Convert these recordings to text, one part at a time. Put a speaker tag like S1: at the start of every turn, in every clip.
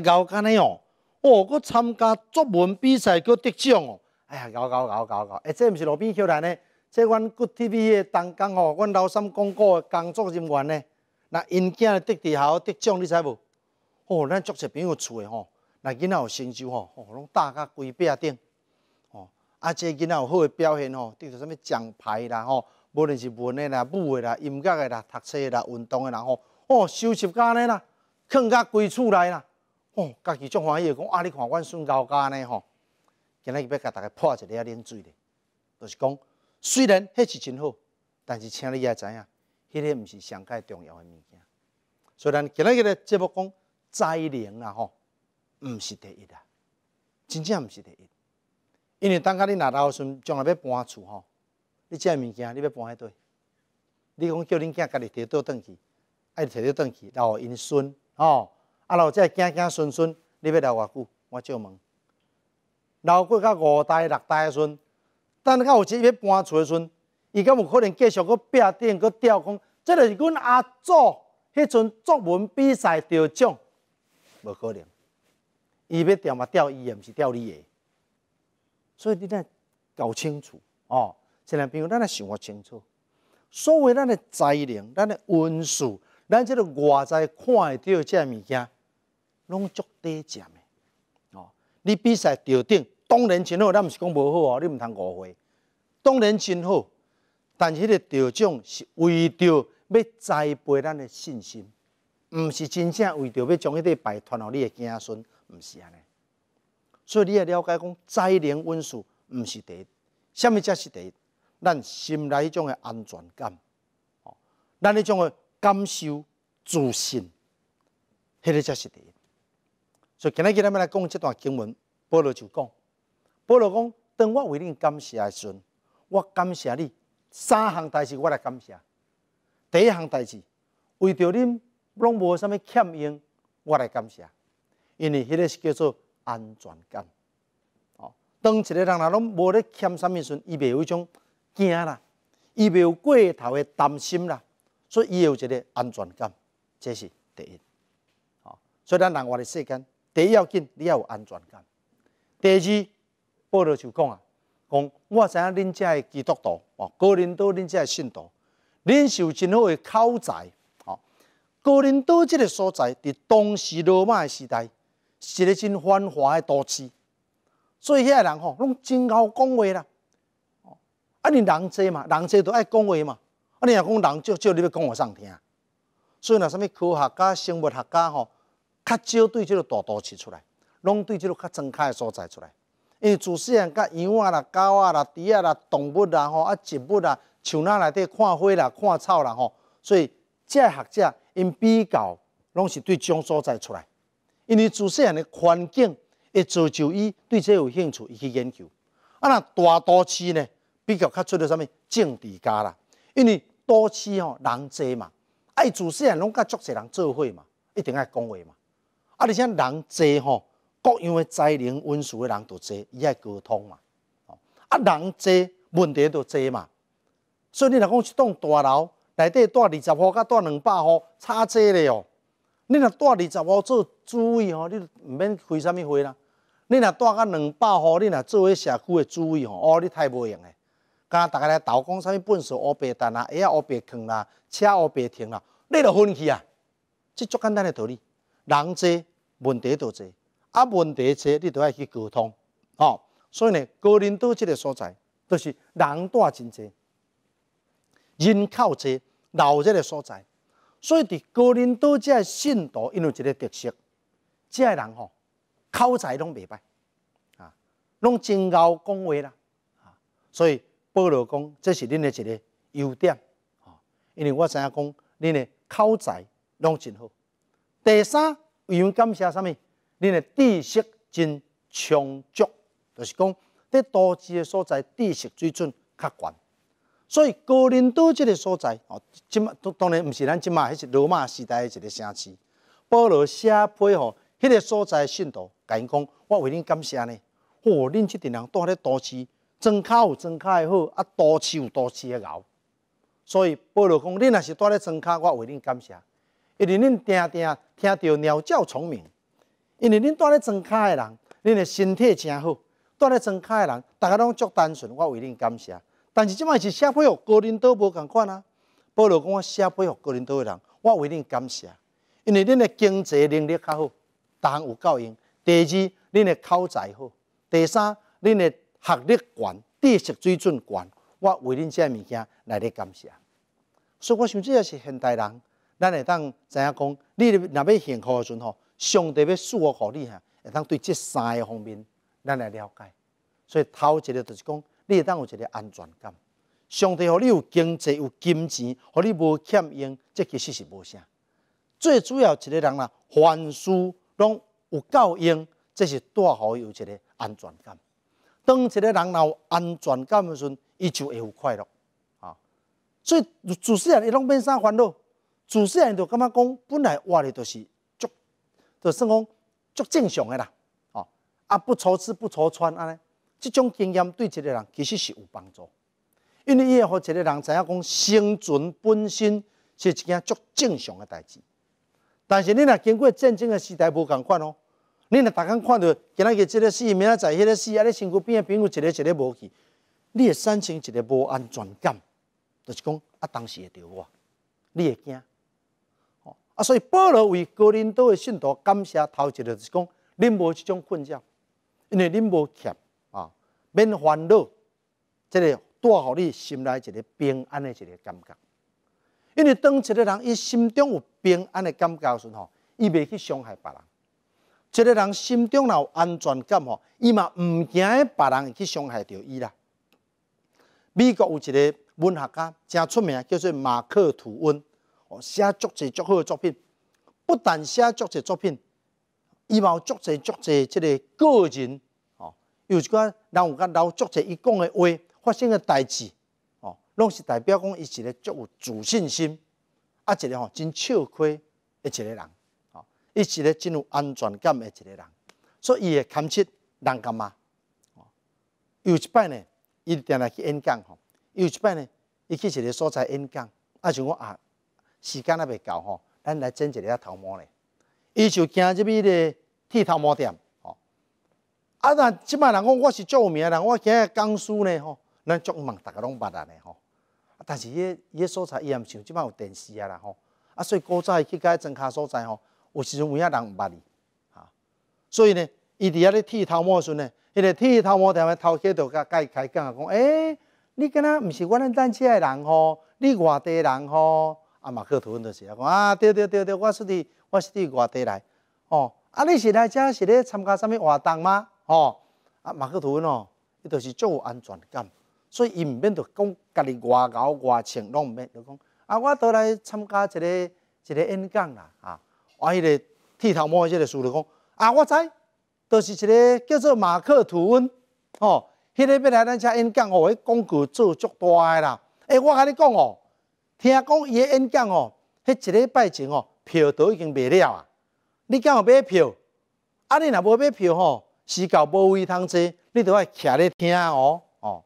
S1: 咬干呢哦！哦，我参加作文比赛，搁得奖哦！哎呀，咬咬咬咬咬！诶，这毋是路边小来呢？这阮国 TV 的当讲吼，阮老三广告工作人员呢，那因囝得第好得奖，你知无？哦，咱足侪朋友厝诶吼，那囡仔有成就吼，哦，拢搭甲规壁顶。哦，啊，这囡仔有好诶表现哦，得到啥物奖牌啦？吼，无论是文诶啦、武诶啦、音乐诶啦、读册啦、运动诶啦，吼，哦，收集甘呢啦，囥甲规厝内啦。哦，家己足欢喜，讲啊！你看，阮孙老家呢，吼，今日要甲大家泼一下冷水咧，就是讲，虽然迄是真好，但是请你也知影，迄个毋是上界重要的物件。虽然今日嘅节目讲灾灵啊，吼，毋是第一啦，真正毋是第一，因为等家你若老孙将来要搬厝吼，你即个物件你要搬迄堆，你讲叫恁囝家己摕倒转去，爱摕倒转去，然后因孙，哦。啊，老后在囝囝孙孙，你要聊偌久？我借问，留过到五代六代的孙，等到有一要搬厝的孙，伊敢有可能继续搁变顶搁吊讲，即个是阮阿祖迄阵作文比赛得奖，无可能。伊要吊嘛吊伊，也毋是吊你。所以你呢搞清楚哦，现在朋友，咱要想清楚。所谓咱的才能、咱的运势，咱即个外在看得到这物件。拢足低贱诶！哦，你比赛场顶当然真好，咱毋是讲无好哦，你毋通误会。当然真好，但迄个场奖是为着要栽培咱的信心，毋是真正为着要将迄个摆传互你诶子孙，毋是安尼。所以你也了解讲，灾年温暑毋是第一，虾米才是第一？咱心内迄种诶安全感，哦，咱迄种诶感受自信，迄个才是第一。所以今日今他们来讲这段经文，保罗就讲，保罗讲，当我为你感谢的时，我感谢你三项代志，我来感谢。第一项代志，为着恁拢无啥物欠用，我来感谢，因为迄个是叫做安全感。哦，当一个人若拢无咧欠啥物时时，伊袂有种惊啦，伊袂有过头的担心啦，所以伊有一个安全感，这是第一。哦，所以咱人活咧世间。第一要紧，你要有安全感。第二，保罗就讲啊，讲我知影恁遮的基督徒，哦，哥林多恁遮的信徒，恁有真好的口才，哦，哥林多这个所在，伫当时罗马的时代，是一个真繁华的都市，所以遐人吼，拢真好讲话啦，哦，啊，你人侪嘛，人侪都爱讲话嘛，啊，你若讲人少少，你要讲我上听，所以若啥物科学家、生物学家吼。较少对即个大都市出来，拢对即个较睁开的所在出来，因为自细汉甲羊仔啦、狗仔啦、猪仔啦、动物啦吼，啊植物啦、树仔内底看花啦、看草啦吼，所以这学者因比较拢是对种所在出来，因为自细汉的环境会造就伊对这有兴趣，伊去研究。啊，那大都市呢比较较出了啥物？政治家啦，因为都市吼人济嘛，爱自细汉拢甲足济人做伙嘛，一定爱讲话嘛。啊！而且人多吼，各样诶，年龄、温属诶，人都多，伊爱沟通嘛。啊，人多问题都多嘛。所以你若讲一栋大楼，内底住二十户甲住两百户，差侪咧哦。你若住二十户做主位吼，你免开啥物货啦。你若住甲两百户，你若作为社区诶主位吼，哦，你太无用诶。甲逐个来投讲啥物？粪扫乌白蛋啦，鞋乌白坑啦，车乌白停啦，你著分去啊。即足简单诶道理。人多，问题多，多啊！问题多，你都要去沟通，吼。所以呢，高林都这个所在，就是人多真多，人口多老这个所在。所以，伫高林都这信徒，因为一个特色，这人吼靠财拢袂歹啊，拢真会讲话啦啊。所以，保罗讲这是恁的一个优点啊，因为我知影讲恁的靠财拢真好。第三，我感谢啥物？恁的知识真充足，就是讲在多市的所在，知识水准较悬。所以高林多即个所在哦，即马当然毋是咱即马，迄是罗马时代一个城市。保罗写批吼，迄个所在信徒甲因讲，我为恁感谢呢。吼，恁即阵人住咧都市，庄卡有庄卡的好，啊，都市有都市的熬。所以保罗讲，恁若是住咧庄卡，我为恁感谢。因为恁定定听到鸟叫虫鸣，因为恁住咧庄卡诶人，恁诶身体真好。住咧庄卡诶人，大家拢足单纯，我为恁感谢。但是即摆是社会学高龄都无共款啊！不如讲我社会学高龄多诶人，我为恁感谢。因为恁诶经济能力较好，逐行有够用。第二，恁诶口才好；第三，恁诶学历悬，知识水准悬，我为恁遮物件来咧感谢。所以我想这也是现代人。咱会当知影讲，你若要幸福的时阵吼，上帝要赐我互你哈，会当对即三个方面咱来了解。所以头一个就是讲，你会当有一个安全感。上帝互你有经济有金钱，互你无欠用，这其实是无啥。最主要一个人呐，凡事拢有够用，这是带互有一个安全感。当一个人若有安全感的时阵，伊就会有快乐啊。所以主持人伊拢变啥烦恼。自细人就感觉讲，本来活咧就是足，就算讲足正常的啦，哦，啊不愁吃不愁穿安尼，这种经验对一个人其实是有帮助，因为伊会互一个人知影讲生存本身是一件足正常诶代志。但是你若经过战争诶时代无共款哦，你若逐工看到今仔日即个死，明仔载迄个死，啊你身躯变啊朋有一个一个无去，你会产生一个无安全感，就是讲啊当时会着我，你会惊。啊，所以保罗为哥林多的信徒感谢，头一就是讲，恁无即种困扰，因为恁无欠啊，免烦恼，即个带互你心内一个平安的一个感觉。因为当一个人伊心中有平安的感觉时吼，伊袂去伤害别人。一个人心中若有安全感吼，伊嘛毋惊别人去伤害到伊啦。美国有一个文学家真出名，叫做马克吐温。写足侪足好的作品，不但写足侪作品，伊有足侪足侪即个个人哦，有一寡人有甲老足者伊讲诶话，发生诶代志哦，拢是代表讲伊一个足有自信心，啊，一个吼真笑亏，一个人，吼，一个咧真有安全感诶一个人，所以伊会亲切人格嘛。哦，有一摆呢，伊定来去演讲吼；，有一摆呢，伊去一个所在演讲，啊，像我啊。时间那未够吼，咱来剪一个头毛咧。伊就行入去咧剃头毛店吼。啊，那即摆人讲我是著名人，我行在江苏咧吼，咱足望逐个拢捌咱嘞吼。但是伊伊所在伊也毋像即摆有电视啊啦吼。啊，所以古早去个整卡所在吼，有时阵有影人毋捌伊啊。所以呢，伊伫遐咧剃头毛时阵呢，迄个剃头毛店头客就伊开讲啊，讲，诶。你敢若毋是阮咱遮诶人吼，你外地人吼。啊，马克吐温就是啊，讲啊，对对对对，我是伫我是伫外地来，哦，啊你是来遮是咧参加啥物活动吗？哦，啊马克吐温哦，伊就是足有安全感，所以伊毋免著讲家己外交外穿拢毋免，著讲啊，我倒来参加一个一个演讲啦啊，啊迄个剃头毛即个事著讲啊，我知，著是一个叫做马克吐温哦，迄个要来咱遮演讲哦，迄工具做足大诶啦，诶，我甲你讲哦。听讲伊个演讲哦，迄一礼拜前哦，票都已经卖了啊！你敢有买票，啊，你若无买票吼，时到无位通坐，你都爱徛咧听哦哦。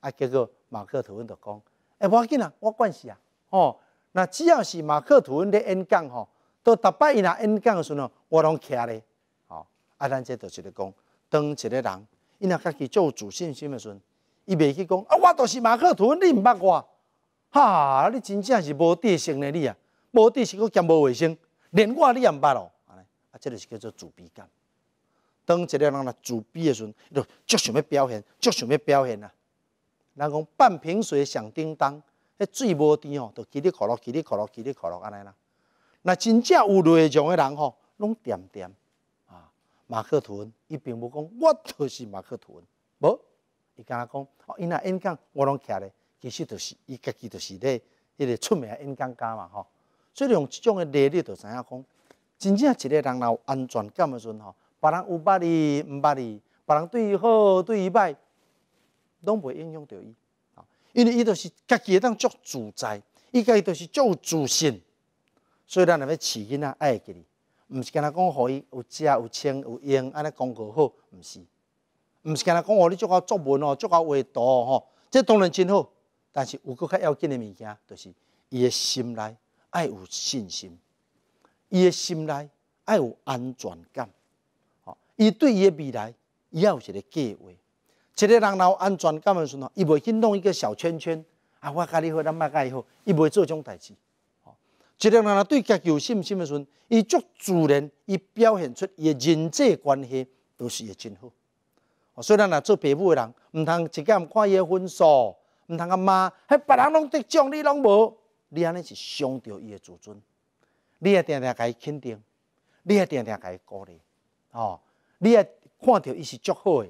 S1: 啊，结果马克吐温就讲：哎，无要紧啊，我管事啊！哦，那只要是马克吐温咧演讲吼，都逐摆伊若演讲的时阵，我拢徛咧。哦，啊，咱这就是讲，当一个人，伊若开始做主信心的时阵，伊袂去讲：啊，我著是马克吐温，你毋捌我。哈！你真正是无底性的你啊！无底性佫兼无卫生，连我你也毋捌尼，啊，这就是叫做自卑感。当一个人若自卑的时阵，就足想要表现，足想要表现啊。人讲半瓶水响叮当，迄水无甜吼，都起哩可乐，起哩可乐，起哩可乐安尼啦。那真正有内种的人吼，拢点点啊。马克吐温，伊并无讲我就是马克吐温，无，伊讲若讲，因若因讲我拢徛咧。其实就是伊家己就是咧，迄个出名演讲家嘛，吼。所以用即种诶例你就知影讲，真正一个人若有安全感诶时阵吼，别人有捌伊，毋捌伊，别人对伊好，对伊歹，拢袂影响到伊，吼。因为伊就是家己会当足自在，伊家己就是足有自信。所以咱若要饲囡仔爱伊，毋是讲来讲互伊有食有穿有用，安尼功课好，毋是，毋是讲来讲互你足下作文哦，足下画图吼，这当然真好。但是有够较要紧的物件，就是伊的心内爱有信心，伊的心内爱有安全感。哦，伊对伊的未来，伊也有一个计划。一个人若有安全感的时阵，伊袂去弄一个小圈圈啊，我你好，咱莫甲伊好，伊袂做种代志。哦，一个人若对家己有信心的时阵，伊足自然，伊表现出伊的人际关系都是会真好。哦，以咱若做爸母的人，毋通一个看伊分数。毋通甲骂，迄别人拢得奖，你拢无，你安尼是伤着伊的自尊。你也定定甲伊肯定，你也定定甲伊鼓励，哦！你也看着伊是足好的，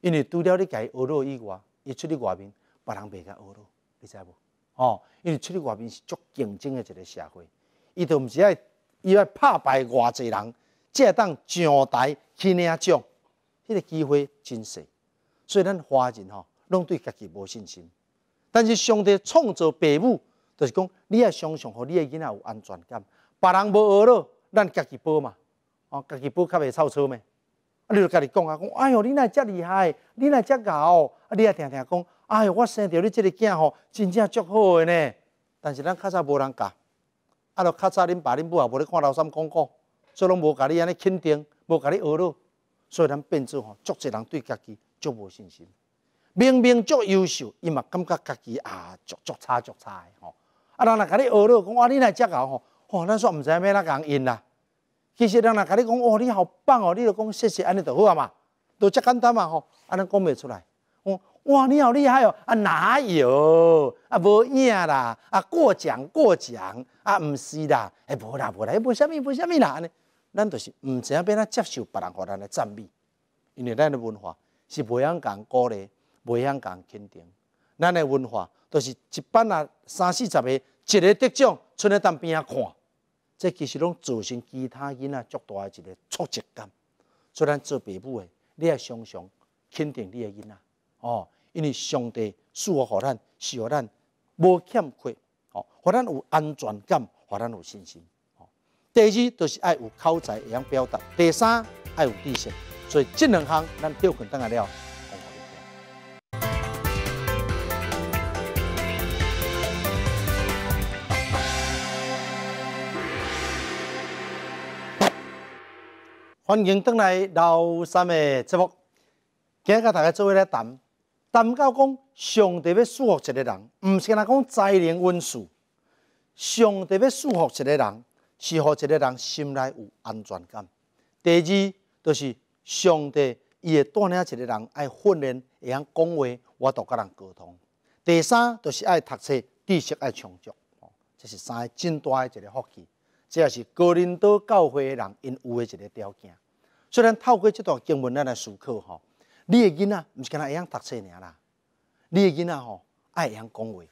S1: 因为除了你家己侮辱以外，伊出去外面，别人袂甲伊侮辱，你知无？哦！因为出去外面是足竞争的一个社会，伊都毋是爱，伊爱拍败偌济人，才会当上台去领奖，迄个机会真细。所以咱华人吼。拢对家己无信心，但是上帝创造父母就是讲，你也相信，互你个囡仔有安全感。别人无学咯，咱家己补嘛。哦，家己补较袂臭车咩？啊，你着家己讲啊，讲哎哟，你那遮厉害，你那遮牛，啊，你也听听讲，哎哟，我生著你即个囝吼，真正足好个呢。但是咱较早无人教，啊，著较早恁爸恁母也无咧看老三广告，所以拢无家你安尼肯定，无家你学咯，所以咱变做吼足侪人对家己足无信心。明明足优秀伊嘛感觉家己啊足足差足差诶吼啊人若甲你呵咾讲哇你若遮贤吼吼咱煞毋知要怎样甲人应啦其实人若甲你讲哇你好棒哦，你着讲说实安尼着好啊嘛着遮简单嘛吼啊咱讲袂出来我哇你好厉害哦，啊哪有啊无影啦啊过奖过奖啊毋是啦诶无啦无啦诶无啥物无啥物啦安尼咱着是毋知影要怎接受别人互咱诶赞美因为咱诶文化是袂晓共鼓励袂香人肯定，咱的文化都是一班啊三四十个，一个得奖，剩咧当边仔看，这其实拢造成其他囡仔足大的一个挫折感。所以咱做父母的，你也想想，肯定你的囡仔哦，因为上帝赐予咱，是予咱无欠缺，哦，使咱有安全感，使咱有信心。第二，就是爱有口才，样表达；第三，爱有知识，所以这两项，咱调起当然了。欢迎倒来老三的节目，今日甲大家做伙来谈，谈到讲上帝要束缚一个人，毋是讲讲灾灵温书，上帝要束缚一个人，是何一个人心内有安全感。第二，就是上帝伊会带领一个人爱训练会晓讲话，我都甲人沟通。第三，就是爱读册，知识爱充足，这是三个真大一个福气。这也是高领导教会的人因有诶一个条件。虽然透过这段经文咱来思考吼，你诶囡仔毋是敢若会晓读册尔啦，你诶囡仔吼爱会晓讲话，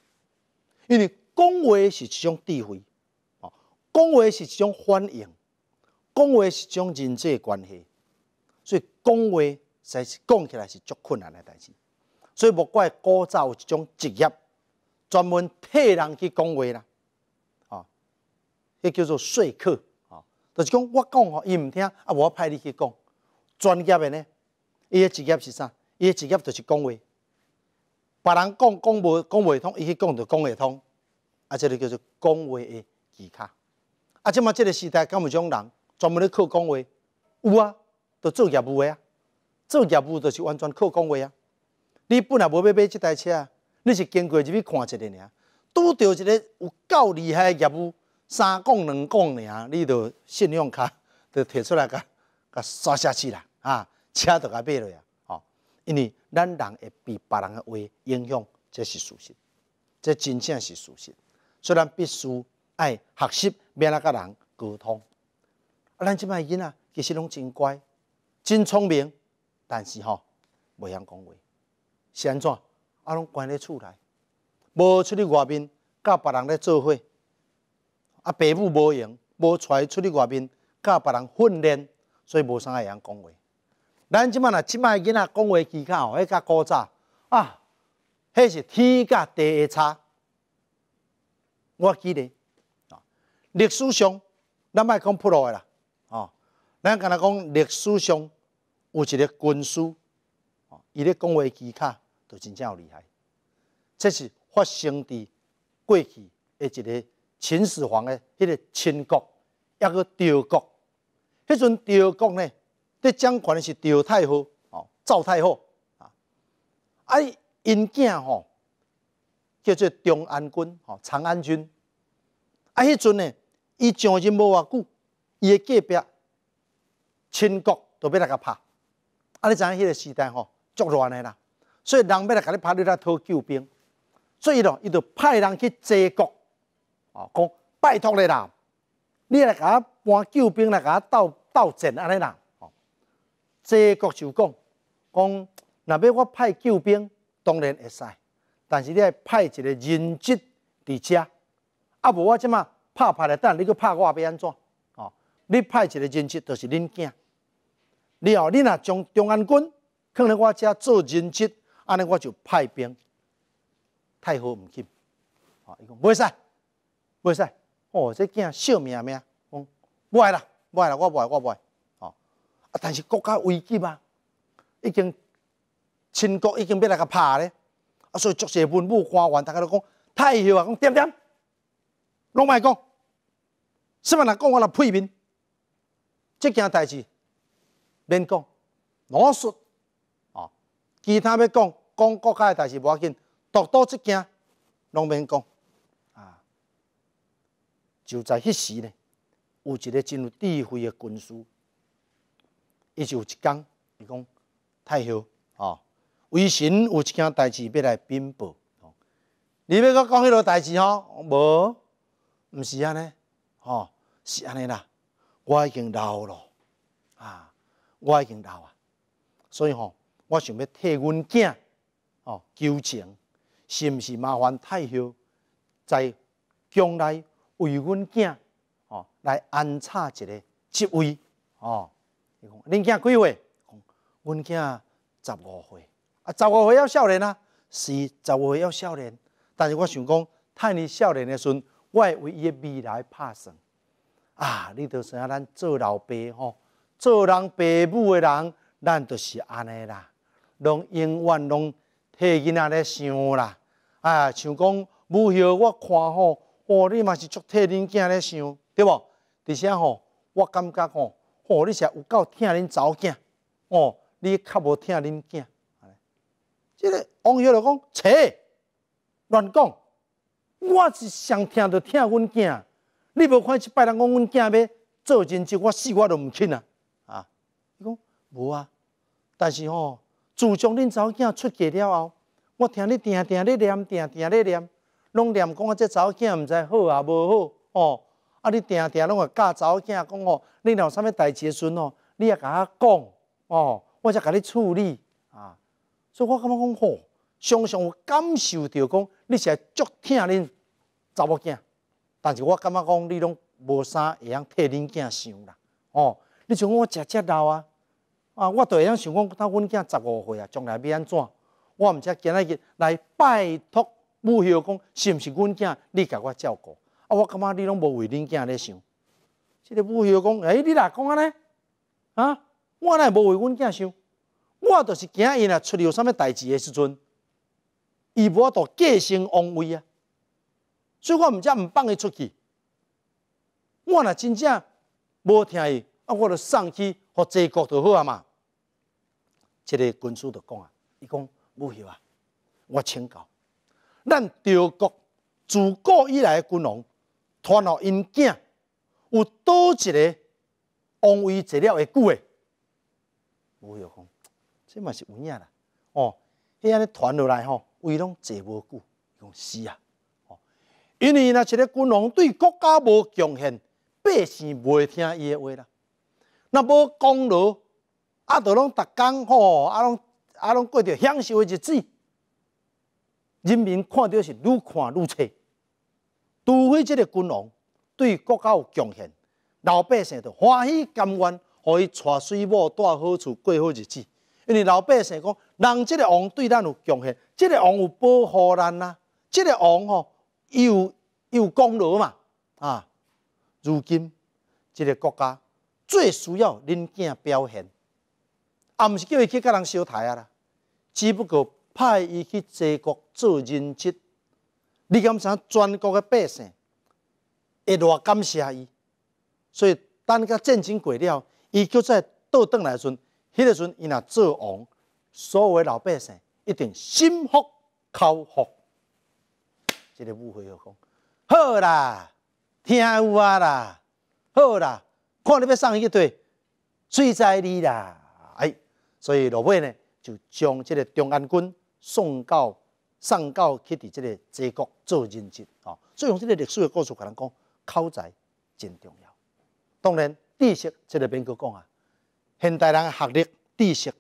S1: 因为讲话是一种智慧，吼，讲话是一种反应，讲话是一种人际关系，所以讲话才是讲起来是足困难诶代志。所以莫怪古早有一种职业，专门替人去讲话啦。迄叫做说客，吼，就是讲我讲吼，伊毋听，啊，我派你去讲。专业的呢，伊的职业是啥？伊的职业就是讲话，别人讲讲无讲未通，伊去讲就讲会通，啊，即个叫做讲话的技巧。啊，即嘛即个时代，敢有种人专门咧靠讲话？有啊，都做业务的啊，做业务就是完全靠讲话啊。你本来无要买即台车你是经过入去看一个尔，拄到一个有够厉害的业务。三讲两讲尔，你都信用卡都 摕出来，甲甲刷下去啦，啊，车都甲买落啊，哦，因为咱人会被别人诶话影响，这是事实，这真正是实，所虽然必须爱学习，免那甲人沟通。啊，咱即卖囡仔其实拢真乖，真聪明，但是吼，未晓讲话，是安怎？啊，拢关咧厝内，无出去外面，甲别人咧做伙。啊，爸母无用，无出出去外面，教别人训练，所以无啥会晓讲话。咱即马啊，即摆囡仔讲话技巧，迄较高早啊，迄是天甲地差。我记得啊，历史上咱卖讲普罗的啦，哦，咱敢若讲历史上有一个军师，哦，伊咧讲话技巧就真正有厉害。这是发生伫过去的一个。秦始皇诶，迄个秦国，抑佮赵国，迄阵赵国呢，伫掌权诶是赵太后哦，赵太后啊，啊因囝吼，叫做长安君吼，长安君，啊迄阵呢，伊上任无偌久，伊诶隔壁秦国都要来甲拍，啊你知影迄个时代吼，足乱诶啦，所以人要来甲你拍，你来讨救兵，所以咯，伊就派人去结国。哦，讲拜托你啦，你来我搬救兵来我斗斗阵安尼啦。哦，这国就讲讲，若要我派救兵，当然会使，但是你爱派一个人质伫遮，啊无我即嘛拍拍来，等你去拍我，要安怎？哦，你派一个人质，就是恁囝。你哦，你若将中央军放咧我遮做人质，安尼我就派兵，太好唔去哦，伊讲袂使。袂使，哦，这件惜命命，我来啦，我来啦，我来，我来，哦，啊，但是国家危机啊，已经，秦国已经要来甲拍咧，啊，所以足赵文武官员，他，他都讲太嚣啊，讲点点，拢莫讲，什么人讲我来批评，这件代志，免讲，老师，啊，其他要讲讲国家的代志无要紧，独到这件，拢免讲。就在迄时呢，有一个真有智慧嘅军师，伊就一讲，伊讲太后啊，微臣有一件代志要来禀报。你要我讲迄啰代志吼，无，毋是安尼，吼，是安尼啦。我已经老咯，啊，我已经老啊，所以吼，我想要替阮囝，哦，求情，是毋是麻烦太后在将来？为阮囝哦来安插一个职位哦，伊讲恁囝几岁？讲阮囝十五岁，啊十五岁要少年啊，是十五岁要少年。但是我想讲，趁伊少年的时，我会为伊的未来拍算啊。你都想咱做老爸吼，做人爸母的人，咱就是安尼啦，拢永远拢替囡仔咧想啦。啊，想讲母后，我看吼。哦，你嘛是足替恁囝咧想，对无？而且吼，我感觉吼，哦，你是有够疼恁查某囝，哦，你较无疼恁囝，这个王友就讲切，乱讲。我是上听到疼阮囝，你无看一摆人讲阮囝要做认真，我死我都毋肯啊！啊，伊讲无啊，但是吼，自从恁查某囝出嫁了后，我听你定定咧念定定咧念。拢连讲啊，这查某囝毋知好啊无好，哦，啊你定定拢会教查某囝讲哦，你有啥物代大时阵哦，你也甲我讲，哦，我才甲你处理啊。所以我感觉讲好，常常有感受着讲，你是足疼恁查某囝，但是我感觉讲你拢无啥会晓替恁囝想啦，哦，你像我食食老啊，啊，我都会晓想讲，当阮囝十五岁啊，将来要安怎？我毋则今仔日来拜托。母后讲：“是毋是阮囝，你甲我照顾？啊，我感觉你拢无为恁囝咧想。”即个母后讲：“诶，你若讲安尼，啊，我若无为阮囝想，我就是惊伊若出了什物代志的时阵，伊无度继承王为啊。所以，我毋则毋放伊出去。我若真正无听伊，啊，我就送去互这国就好啊嘛。”即个军师就讲啊：“，伊讲母后啊，我请教。”咱中国自古以来的君王传落，因囝有叨一个王位坐了会久诶？吴有讲，这嘛是有影啦。哦，伊安尼传落来吼，位拢坐无久。伊讲是啊，哦，因为若一个君王对国家无贡献，百姓袂听伊的话啦。若无功劳，阿都拢逐工吼，阿拢阿拢过着享受的日子。人民看到是愈看愈气，除非这个君王对国家有贡献，老百姓就欢喜甘愿，互伊娶水某带好处过好日子。因为老百姓讲，人这个王对咱有贡献，这个王有保护咱啊，这个王吼又又功劳嘛啊。如今这个国家最需要人囝表现，啊，毋是叫伊去甲人烧台啊啦，只不过派伊去治国。做人质。你敢想全国的百姓会偌感谢伊，所以等甲战争过了，伊就在倒转来阵，迄个阵伊若做王，所有老百姓一定心服口服。即个误会哦，讲好啦，听有啊啦，好啦，看你要伊去堆，罪在你啦。哎，所以落尾呢，就将即个中安军送到。上到去伫这个祖国做认质哦，所以用这个历史的故事甲人讲，口才真重要。当然，知识即个边个讲啊？现代人的学历、知识，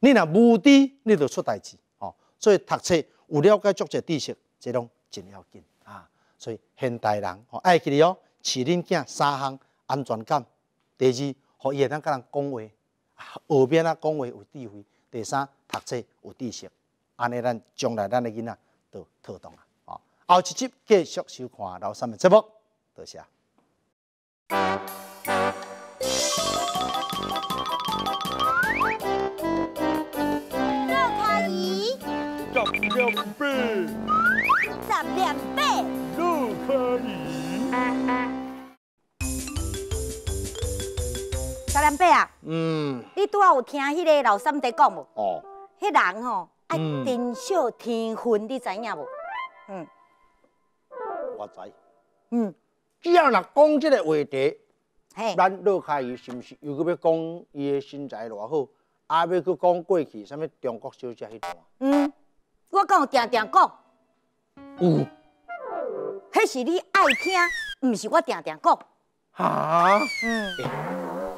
S1: 你若无知，你就出代志哦。所以读册有了解足者知识，这拢真要紧啊。所以现代人哦，爱去了，饲恁囝三项安全感。第二，互伊能甲人讲话，后变啊讲话有智慧。第三，读册有知识。安尼，咱将来咱的囡仔都妥当啊！哦，后一集继续收看老三的直播，多谢。
S2: 陆阿姨，十两倍，十两倍，陆阿姨，十两倍啊！嗯，你拄仔有听迄个老三在讲无？哦，迄人吼。
S1: 啊，尽
S2: 孝天分，你知影无？嗯，
S1: 我知。嗯，只要若讲即个话题，嘿，咱陆开伊是毋是又搁要讲伊诶身材偌好，啊，要去讲过去啥物中国小姐迄段？
S2: 嗯，我讲定定讲，有，迄是你爱听，毋是我定定讲。
S1: 啊？嗯，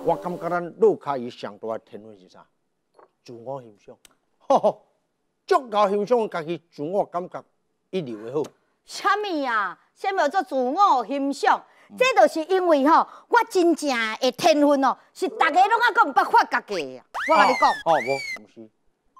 S1: 我感觉咱陆开伊上大的天分是啥？自我欣赏。吼吼。足够欣赏家己自我感觉一流的好，
S2: 什么呀？什么做自我欣赏？这就是因为吼，我真正的天分哦，是大家拢啊讲不捌发家己呀。我跟你讲，
S1: 哦，无，不是。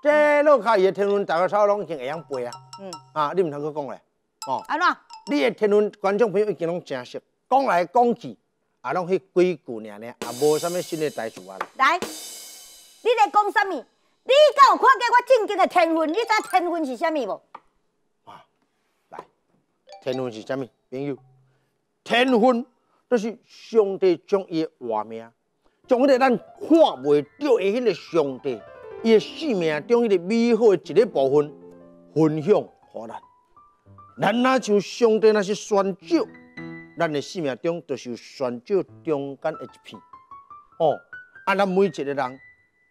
S1: 这老卡伊的天分，大家稍微拢已经会晓背啊。嗯，啊，你唔通佫讲咧，哦，安怎？你的天分，观众朋友已经拢见熟，讲来讲去，啊，拢迄几句尔尔，啊，无啥物新的代词啊。
S2: 来，你在讲啥物？你敢有看过我正经的天分？你知天分是啥物无？啊，
S1: 来，天分是啥物？朋友，天分就是上帝将伊的话命，将迄个咱看袂着迄个上帝，伊的生命中迄个美好的一个部分分享互咱。咱若像上帝若是选择咱的生命中就是选择中间的一片。哦，啊，咱每一个人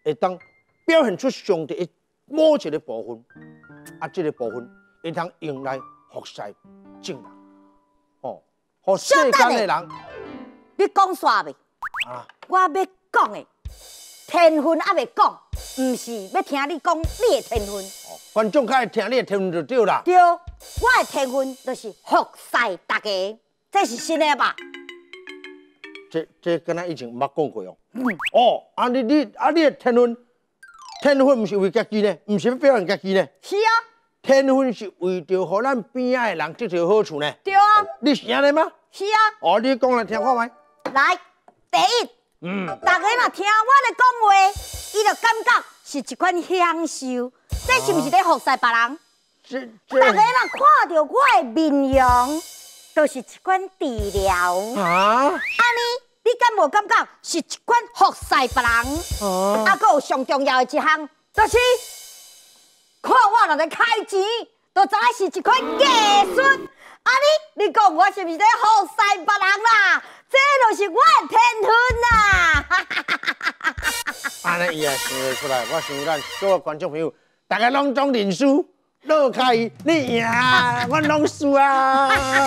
S1: 会当。表现出上帝一某一个部分，啊，这个部分会通用来服侍众人，哦，和世间的人。你讲煞未？啊，
S2: 我要讲诶，天分还未讲，毋是要听你讲你诶天分。哦，
S1: 观众可会听你诶天分就对啦。对，我
S2: 诶天分就是服侍大家，这是新诶吧？
S1: 这这跟他以前没讲过嗯。哦，啊你你啊你诶天分。天分不是为家己呢，不是为表人家己呢。是啊，天分是为着互咱边的人得到好处呢。对
S2: 啊。你
S1: 是阿叻吗？是啊。哦，你讲来听我闻。来，第一，嗯，
S2: 大家若听我的讲话，伊就感觉是一款享受。这是毋是在服侍别人？是。大家若看到我的面容，都是一款治疗。啊。安尼。你敢无感觉是一款服侍别人？啊，还佫有上重要的一项，就是看我若在开钱，就知道是一款技术。啊，你，你讲我是不是在服侍别人啦？这就是我的天分啦！啊哈，哈，哈，哈，哈，哈，哈，
S1: 哈，哈，啊哈，啊哈，啊哈，啊哈，啊哈，啊哈，啊啊啊啊